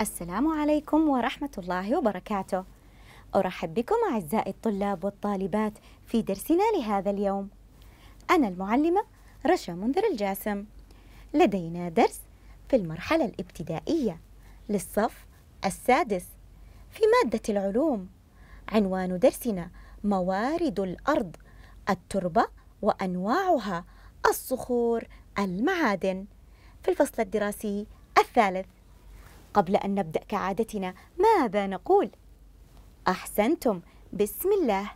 السلام عليكم ورحمة الله وبركاته. أرحب بكم أعزائي الطلاب والطالبات في درسنا لهذا اليوم. أنا المعلمة رشا منذر الجاسم. لدينا درس في المرحلة الابتدائية للصف السادس في مادة العلوم. عنوان درسنا موارد الأرض التربة وأنواعها الصخور المعادن في الفصل الدراسي الثالث. قبل أن نبدأ كعادتنا ماذا نقول؟ أحسنتم بسم الله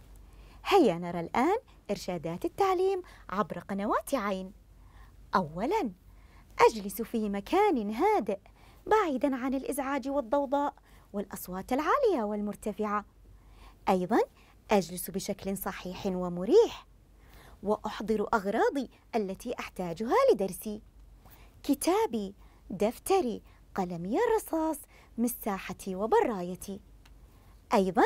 هيا نرى الآن إرشادات التعليم عبر قنوات عين أولاً أجلس في مكان هادئ بعيداً عن الإزعاج والضوضاء والأصوات العالية والمرتفعة أيضاً أجلس بشكل صحيح ومريح وأحضر أغراضي التي أحتاجها لدرسي كتابي دفتري قلمي الرصاص مساحتي وبرايتي أيضا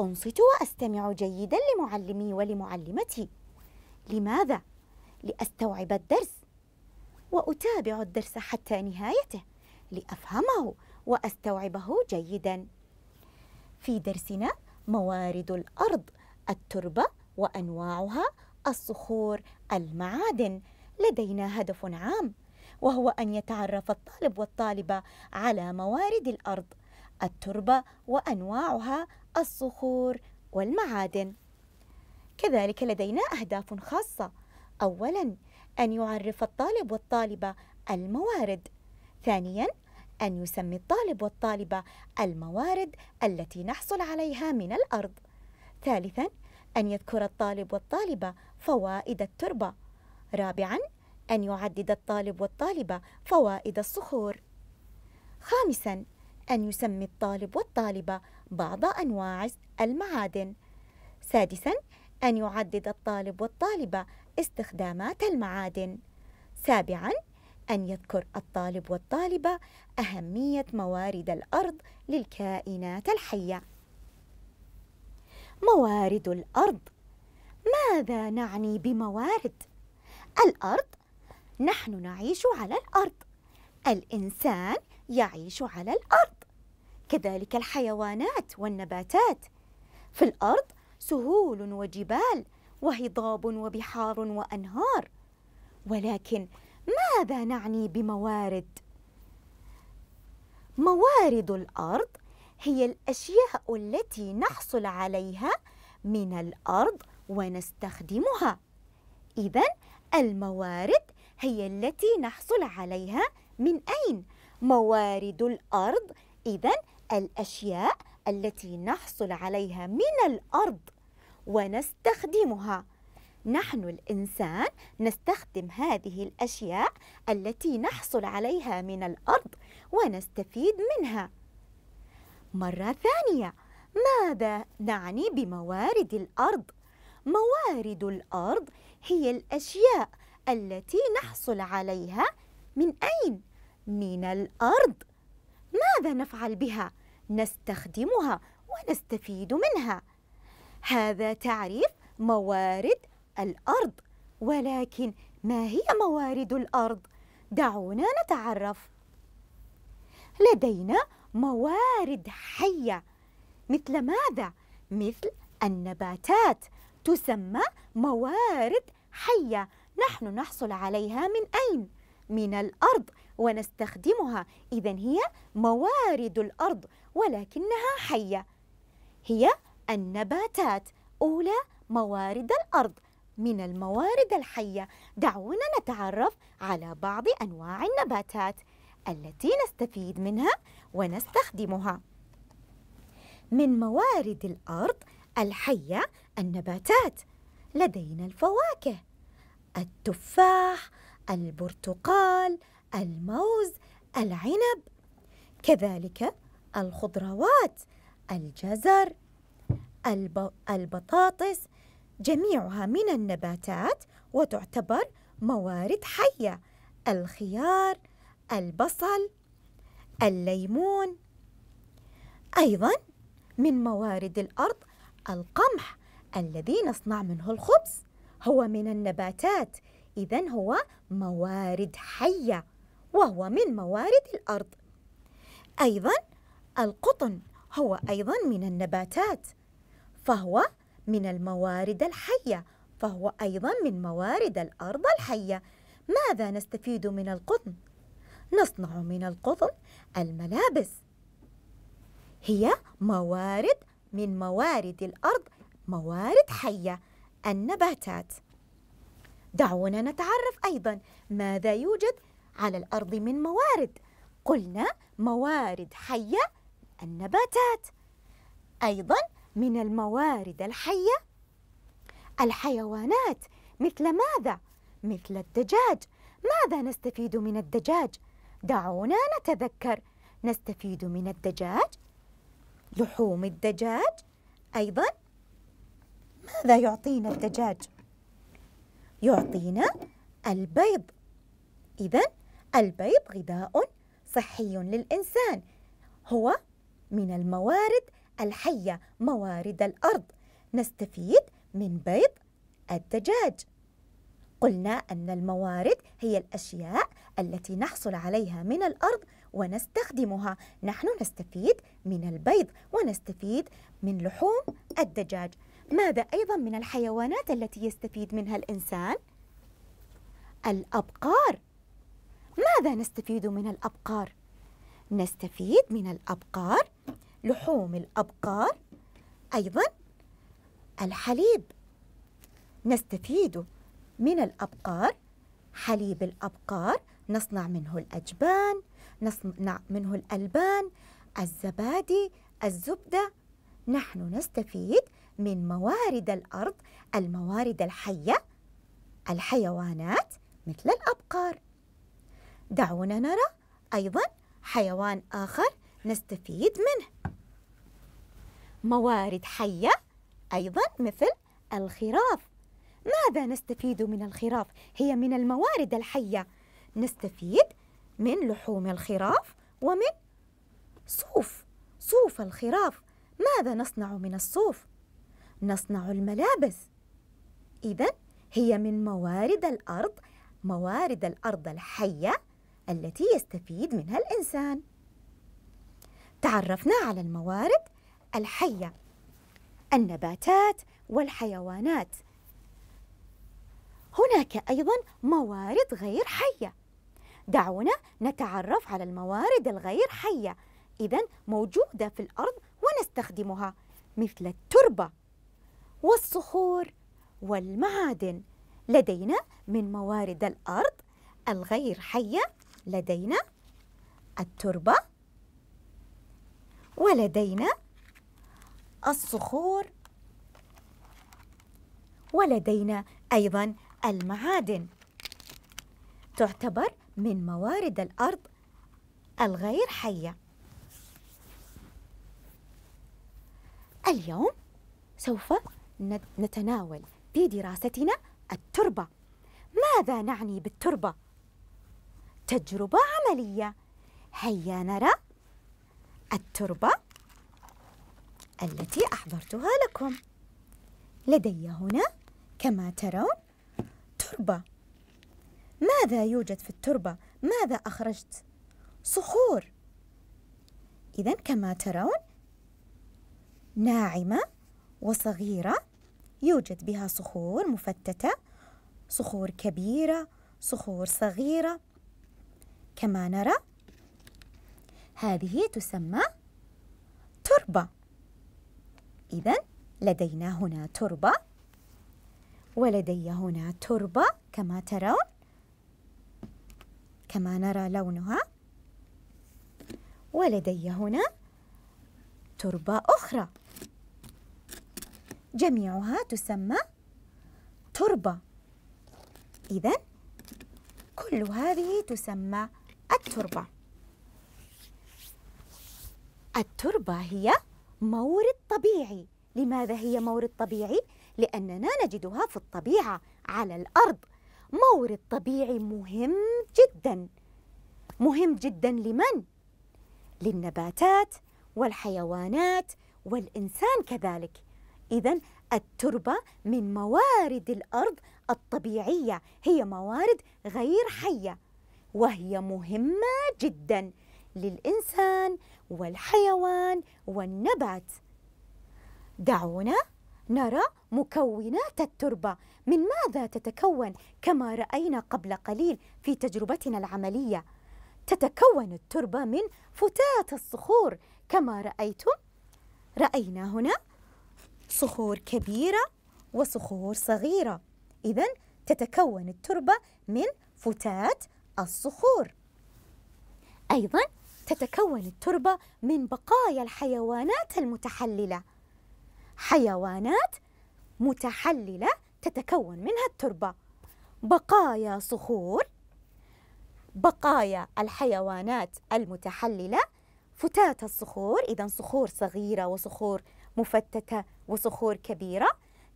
أنصت وأستمع جيدا لمعلمي ولمعلمتي لماذا؟ لأستوعب الدرس وأتابع الدرس حتى نهايته لأفهمه وأستوعبه جيدا في درسنا موارد الأرض التربة وأنواعها الصخور المعادن لدينا هدف عام وهو أن يتعرف الطالب والطالبة على موارد الأرض التربة وأنواعها الصخور والمعادن كذلك لدينا أهداف خاصة أولا أن يعرف الطالب والطالبة الموارد ثانيا أن يسمي الطالب والطالبة الموارد التي نحصل عليها من الأرض ثالثا أن يذكر الطالب والطالبة فوائد التربة رابعا أن يعدد الطالب والطالبة فوائد الصخور. خامساً أن يسمي الطالب والطالبة بعض أنواع المعادن. سادساً أن يعدد الطالب والطالبة استخدامات المعادن. سابعاً أن يذكر الطالب والطالبة أهمية موارد الأرض للكائنات الحية. موارد الأرض ماذا نعني بموارد؟ الأرض نحن نعيش على الأرض الإنسان يعيش على الأرض كذلك الحيوانات والنباتات في الأرض سهول وجبال وهضاب وبحار وأنهار ولكن ماذا نعني بموارد؟ موارد الأرض هي الأشياء التي نحصل عليها من الأرض ونستخدمها إذا الموارد هي التي نحصل عليها من أين؟ موارد الأرض إذا الأشياء التي نحصل عليها من الأرض ونستخدمها نحن الإنسان نستخدم هذه الأشياء التي نحصل عليها من الأرض ونستفيد منها مرة ثانية ماذا نعني بموارد الأرض؟ موارد الأرض هي الأشياء التي نحصل عليها من أين؟ من الأرض ماذا نفعل بها؟ نستخدمها ونستفيد منها هذا تعريف موارد الأرض ولكن ما هي موارد الأرض؟ دعونا نتعرف لدينا موارد حية مثل ماذا؟ مثل النباتات تسمى موارد حية نحن نحصل عليها من أين؟ من الأرض ونستخدمها إذا هي موارد الأرض ولكنها حية هي النباتات أولى موارد الأرض من الموارد الحية دعونا نتعرف على بعض أنواع النباتات التي نستفيد منها ونستخدمها من موارد الأرض الحية النباتات لدينا الفواكه التفاح البرتقال الموز العنب كذلك الخضروات الجزر الب... البطاطس جميعها من النباتات وتعتبر موارد حيه الخيار البصل الليمون ايضا من موارد الارض القمح الذي نصنع منه الخبز هو من النباتات إذا هو موارد حية وهو من موارد الأرض أيضا القطن هو أيضا من النباتات فهو من الموارد الحية فهو أيضا من موارد الأرض الحية ماذا نستفيد من القطن؟ نصنع من القطن الملابس هي موارد من موارد الأرض موارد حية النباتات دعونا نتعرف أيضا ماذا يوجد على الأرض من موارد قلنا موارد حية النباتات أيضا من الموارد الحية الحيوانات مثل ماذا؟ مثل الدجاج ماذا نستفيد من الدجاج؟ دعونا نتذكر نستفيد من الدجاج لحوم الدجاج أيضا ماذا يعطينا الدجاج؟ يعطينا البيض إذا البيض غذاء صحي للإنسان هو من الموارد الحية موارد الأرض نستفيد من بيض الدجاج قلنا أن الموارد هي الأشياء التي نحصل عليها من الأرض ونستخدمها نحن نستفيد من البيض ونستفيد من لحوم الدجاج ماذا أيضا من الحيوانات التي يستفيد منها الإنسان؟ الأبقار ماذا نستفيد من الأبقار؟ نستفيد من الأبقار لحوم الأبقار أيضا الحليب نستفيد من الأبقار حليب الأبقار نصنع منه الأجبان نصنع منه الألبان الزبادي الزبدة نحن نستفيد من موارد الأرض الموارد الحية الحيوانات مثل الأبقار دعونا نرى أيضا حيوان آخر نستفيد منه موارد حية أيضا مثل الخراف ماذا نستفيد من الخراف؟ هي من الموارد الحية نستفيد من لحوم الخراف ومن صوف صوف الخراف ماذا نصنع من الصوف؟ نصنع الملابس إذا هي من موارد الأرض موارد الأرض الحية التي يستفيد منها الإنسان تعرفنا على الموارد الحية النباتات والحيوانات هناك أيضا موارد غير حية دعونا نتعرف على الموارد الغير حية إذا موجودة في الأرض ونستخدمها مثل التربة والصخور والمعادن لدينا من موارد الأرض الغير حية لدينا التربة ولدينا الصخور ولدينا أيضا المعادن تعتبر من موارد الأرض الغير حية اليوم سوف نتناول في دراستنا التربة ماذا نعني بالتربة؟ تجربة عملية هيا نرى التربة التي أحضرتها لكم لدي هنا كما ترون تربة ماذا يوجد في التربة؟ ماذا أخرجت؟ صخور إذا كما ترون ناعمة وصغيرة يوجد بها صخور مفتتة صخور كبيرة صخور صغيرة كما نرى هذه تسمى تربة إذا لدينا هنا تربة ولدي هنا تربة كما ترون كما نرى لونها ولدي هنا تربة أخرى جميعها تسمى تربة إذا كل هذه تسمى التربة التربة هي مورد طبيعي لماذا هي مورد طبيعي؟ لأننا نجدها في الطبيعة على الأرض مورد طبيعي مهم جدا مهم جدا لمن؟ للنباتات والحيوانات والإنسان كذلك إذا التربة من موارد الأرض الطبيعية هي موارد غير حية وهي مهمة جدا للإنسان والحيوان والنبات دعونا نرى مكونات التربة من ماذا تتكون كما رأينا قبل قليل في تجربتنا العملية تتكون التربة من فتات الصخور كما رأيتم رأينا هنا صخور كبيرة وصخور صغيرة إذا تتكون التربة من فتات الصخور أيضا تتكون التربة من بقايا الحيوانات المتحللة حيوانات متحللة تتكون منها التربة بقايا صخور بقايا الحيوانات المتحللة فتات الصخور إذا صخور صغيرة وصخور مفتتة وصخور كبيرة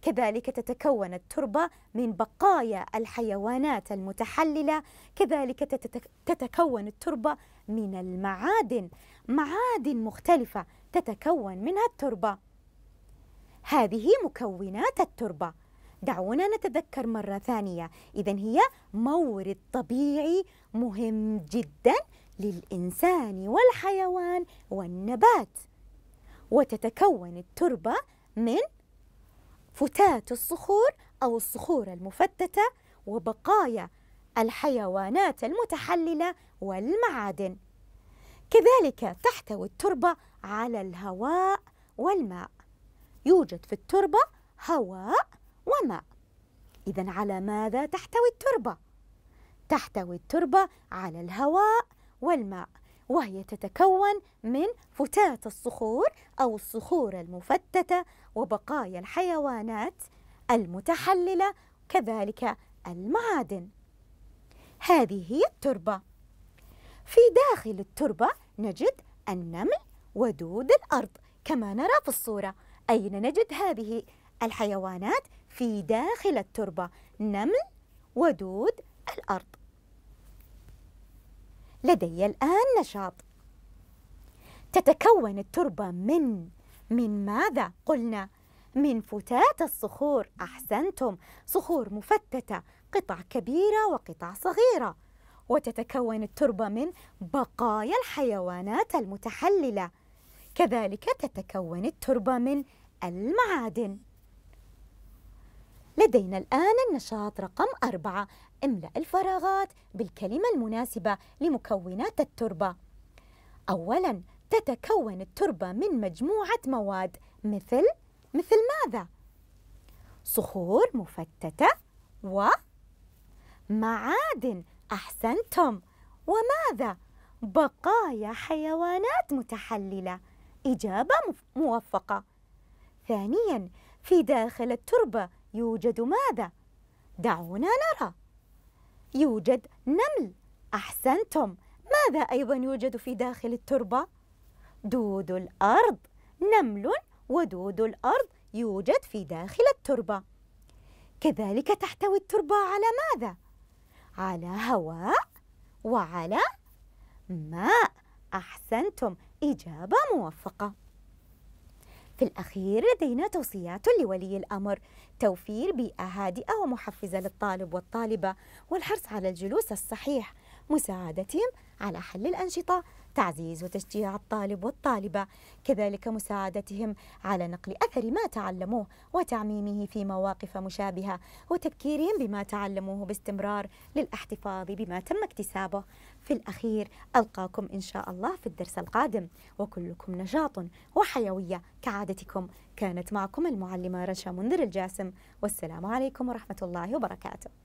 كذلك تتكون التربة من بقايا الحيوانات المتحللة كذلك تتكون التربة من المعادن معادن مختلفة تتكون منها التربة هذه مكونات التربة دعونا نتذكر مرة ثانية إذا هي مورد طبيعي مهم جدا للإنسان والحيوان والنبات وتتكون التربة من فتات الصخور أو الصخور المفتتة وبقايا الحيوانات المتحللة والمعادن كذلك تحتوي التربة على الهواء والماء يوجد في التربة هواء وماء إذا على ماذا تحتوي التربة؟ تحتوي التربة على الهواء والماء وهي تتكون من فتات الصخور أو الصخور المفتتة وبقايا الحيوانات المتحللة كذلك المعادن هذه هي التربة في داخل التربة نجد النمل ودود الأرض كما نرى في الصورة أين نجد هذه الحيوانات في داخل التربة نمل ودود الأرض لدي الآن نشاط تتكون التربة من من ماذا؟ قلنا من فتات الصخور أحسنتم صخور مفتتة قطع كبيرة وقطع صغيرة وتتكون التربة من بقايا الحيوانات المتحللة كذلك تتكون التربة من المعادن لدينا الآن النشاط رقم أربعة املأ الفراغات بالكلمة المناسبة لمكونات التربة أولاً تتكون التربة من مجموعة مواد مثل مثل ماذا؟ صخور مفتتة و معادن أحسنتم وماذا؟ بقايا حيوانات متحللة إجابة موفقة ثانياً في داخل التربة يوجد ماذا؟ دعونا نرى يوجد نمل أحسنتم ماذا أيضا يوجد في داخل التربة؟ دود الأرض نمل ودود الأرض يوجد في داخل التربة كذلك تحتوي التربة على ماذا؟ على هواء وعلى ماء أحسنتم إجابة موفقة في الأخير لدينا توصيات لولي الأمر توفير بيئة هادئة ومحفزة للطالب والطالبة والحرص على الجلوس الصحيح مساعدتهم على حل الأنشطة تعزيز وتشجيع الطالب والطالبة كذلك مساعدتهم على نقل أثر ما تعلموه وتعميمه في مواقف مشابهة وتذكيرهم بما تعلموه باستمرار للاحتفاظ بما تم اكتسابه في الأخير ألقاكم إن شاء الله في الدرس القادم وكلكم نشاط وحيوية كعادتكم كانت معكم المعلمة رشا منذر الجاسم والسلام عليكم ورحمة الله وبركاته